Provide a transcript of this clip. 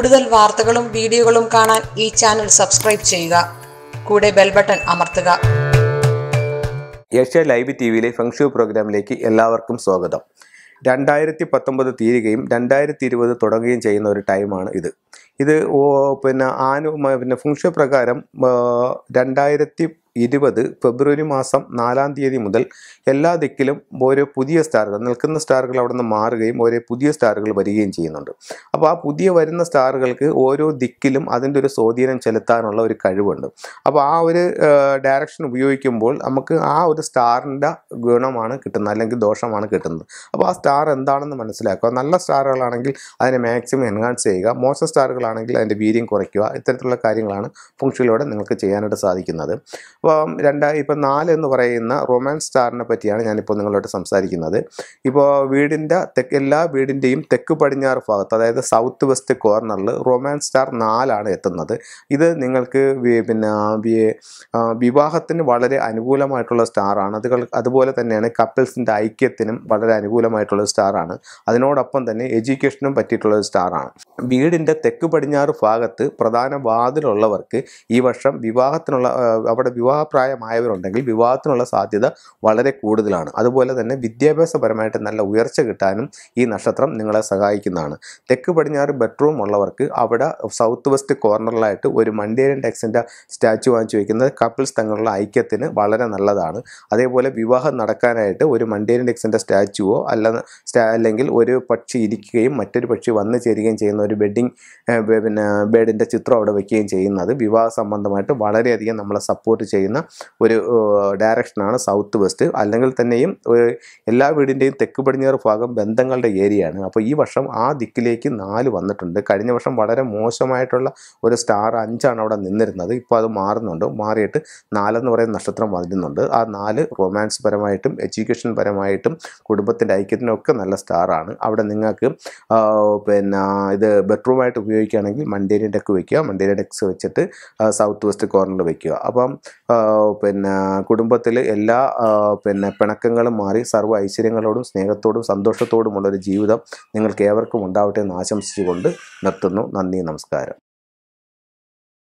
കൂടുതൽ വാർത്തകളും വീഡിയോകളും കാണാൻ ഈ ചാനൽ സബ്സ്ക്രൈബ് ചെയ്യുക കൂടെ ബെൽ ബട്ടൺ അമർത്തുക ഏഷ്യ ലൈവ് ടി വിയിലെ ഫെങ്ഷു പ്രോഗ്രാമിലേക്ക് എല്ലാവർക്കും സ്വാഗതം രണ്ടായിരത്തി പത്തൊമ്പത് തീരുകയും രണ്ടായിരത്തി ഇരുപത് തുടങ്ങുകയും ചെയ്യുന്ന ഒരു ടൈമാണ് ഇത് ഇത് പിന്നെ ആനു പിന്നെ ഫുങ്ഷു പ്രകാരം രണ്ടായിരത്തി ഇരുപത് ഫെബ്രുവരി മാസം നാലാം തീയതി മുതൽ എല്ലാ ദിക്കിലും ഓരോ പുതിയ സ്റ്റാറുകൾ നിൽക്കുന്ന സ്റ്റാറുകൾ അവിടെ നിന്ന് മാറുകയും ഓരോ പുതിയ സ്റ്റാറുകൾ വരികയും ചെയ്യുന്നുണ്ട് അപ്പോൾ ആ പുതിയ വരുന്ന സ്റ്റാറുകൾക്ക് ഓരോ ദിക്കിലും അതിൻ്റെ ഒരു സ്വാധീനം ചെലുത്താനുള്ള ഒരു കഴിവുണ്ട് അപ്പോൾ ആ ഒരു ഡയറക്ഷൻ ഉപയോഗിക്കുമ്പോൾ നമുക്ക് ആ ഒരു സ്റ്റാറിൻ്റെ ഗുണമാണ് കിട്ടുന്നത് അല്ലെങ്കിൽ ദോഷമാണ് കിട്ടുന്നത് അപ്പോൾ ആ സ്റ്റാർ എന്താണെന്ന് മനസ്സിലാക്കുക നല്ല സ്റ്റാറുകളാണെങ്കിൽ അതിനെ മാക്സിമം എൻഹാൻസ് ചെയ്യുക മോശം സ്റ്റാറുകളാണെങ്കിൽ അതിൻ്റെ വീര്യം കുറയ്ക്കുക ഇത്തരത്തിലുള്ള കാര്യങ്ങളാണ് ഫുങ്ഷയിലൂടെ നിങ്ങൾക്ക് ചെയ്യാനായിട്ട് സാധിക്കുന്നത് ഇപ്പോൾ രണ്ട് ഇപ്പോൾ നാല് എന്ന് പറയുന്ന റൊമാൻസ് സ്റ്റാറിനെ പറ്റിയാണ് ഞാനിപ്പോൾ നിങ്ങളോട് സംസാരിക്കുന്നത് ഇപ്പോൾ വീടിൻ്റെ തെക്ക് എല്ലാ വീടിൻ്റെയും തെക്ക് പടിഞ്ഞാറ് ഭാഗത്ത് അതായത് സൗത്ത് വെസ്റ്റ് കോർണറിൽ റൊമാൻസ് സ്റ്റാർ നാലാണ് എത്തുന്നത് ഇത് നിങ്ങൾക്ക് പിന്നെ വിവാഹത്തിന് വളരെ അനുകൂലമായിട്ടുള്ള സ്റ്റാറാണ് അത് അതുപോലെ തന്നെയാണ് കപ്പിൾസിൻ്റെ ഐക്യത്തിനും വളരെ അനുകൂലമായിട്ടുള്ള സ്റ്റാറാണ് അതിനോടൊപ്പം തന്നെ എഡ്യൂക്കേഷനും പറ്റിയിട്ടുള്ള സ്റ്റാറാണ് വീടിൻ്റെ തെക്ക് പടിഞ്ഞാറ് ഭാഗത്ത് പ്രധാന വാതിലുള്ളവർക്ക് ഈ വർഷം വിവാഹത്തിനുള്ള അവിടെ വിവാഹ വിവാഹപ്രായമായവരുണ്ടെങ്കിൽ വിവാഹത്തിനുള്ള സാധ്യത വളരെ കൂടുതലാണ് അതുപോലെ തന്നെ വിദ്യാഭ്യാസപരമായിട്ട് നല്ല ഉയർച്ച കിട്ടാനും ഈ നക്ഷത്രം നിങ്ങളെ സഹായിക്കുന്നതാണ് തെക്ക് പടിഞ്ഞാറ് ബെഡ്റൂം ഉള്ളവർക്ക് അവിടെ സൗത്ത് വെസ്റ്റ് കോർണറിലായിട്ട് ഒരു മണ്ടേരിയൻ ടെക്സിൻ്റെ സ്റ്റാച്ചു വാങ്ങിച്ചു വയ്ക്കുന്നത് കപ്പിൾസ് തങ്ങളുടെ ഐക്യത്തിന് വളരെ നല്ലതാണ് അതേപോലെ വിവാഹം നടക്കാനായിട്ട് ഒരു മണ്ടേരിയൻ ടെക്സിൻ്റെ സ്റ്റാച്യുവോ അല്ല അല്ലെങ്കിൽ ഒരു പക്ഷി ഇരിക്കുകയും മറ്റൊരു പക്ഷി വന്നു ചേരുകയും ചെയ്യുന്ന ഒരു ബെഡിങ് പിന്നെ ബെഡിൻ്റെ ചിത്രം അവിടെ വയ്ക്കുകയും ചെയ്യുന്നത് വിവാഹ സംബന്ധമായിട്ട് വളരെയധികം നമ്മളെ സപ്പോർട്ട് ചെയ്യും ചെയ്യുന്ന ഒരു ഡയറക്ഷനാണ് സൗത്ത് വെസ്റ്റ് അല്ലെങ്കിൽ തന്നെയും എല്ലാ വീടിൻ്റെയും തെക്ക് പടിഞ്ഞാറ് ഭാഗം ബന്ധങ്ങളുടെ ഏരിയയാണ് അപ്പോൾ ഈ വർഷം ആ ദിക്കിലേക്ക് നാല് വന്നിട്ടുണ്ട് കഴിഞ്ഞ വർഷം വളരെ മോശമായിട്ടുള്ള ഒരു സ്റ്റാർ അഞ്ചാണ് അവിടെ നിന്നിരുന്നത് ഇപ്പോൾ അത് മാറുന്നുണ്ട് മാറിയിട്ട് നാലെന്ന് പറയുന്ന നക്ഷത്രം വരുന്നുണ്ട് ആ നാല് റൊമാൻസ് പരമായിട്ടും എഡ്യൂക്കേഷൻ പരമായിട്ടും കുടുംബത്തിൻ്റെ ഐക്യത്തിനൊക്കെ ഒക്കെ നല്ല സ്റ്റാറാണ് അവിടെ നിങ്ങൾക്ക് പിന്നെ ഇത് ബെഡ്റൂമായിട്ട് ഉപയോഗിക്കുകയാണെങ്കിൽ മണ്ടേരിയൻ ഡെക്ക് വയ്ക്കുക മണ്ടേരിയൻ ഡെക്സ് വെച്ചിട്ട് സൗത്ത് വെസ്റ്റ് കോർണറിൽ വയ്ക്കുക അപ്പം പിന്നെ കുടുംബത്തിൽ എല്ലാ പിന്നെ പിണക്കങ്ങളും മാറി സർവ്വ ഐശ്വര്യങ്ങളോടും സ്നേഹത്തോടും സന്തോഷത്തോടുമുള്ളൊരു ജീവിതം നിങ്ങൾക്ക് ഏവർക്കും ഉണ്ടാവട്ടെ എന്ന് ആശംസിച്ചുകൊണ്ട് നിർത്തുന്നു നന്ദി നമസ്കാരം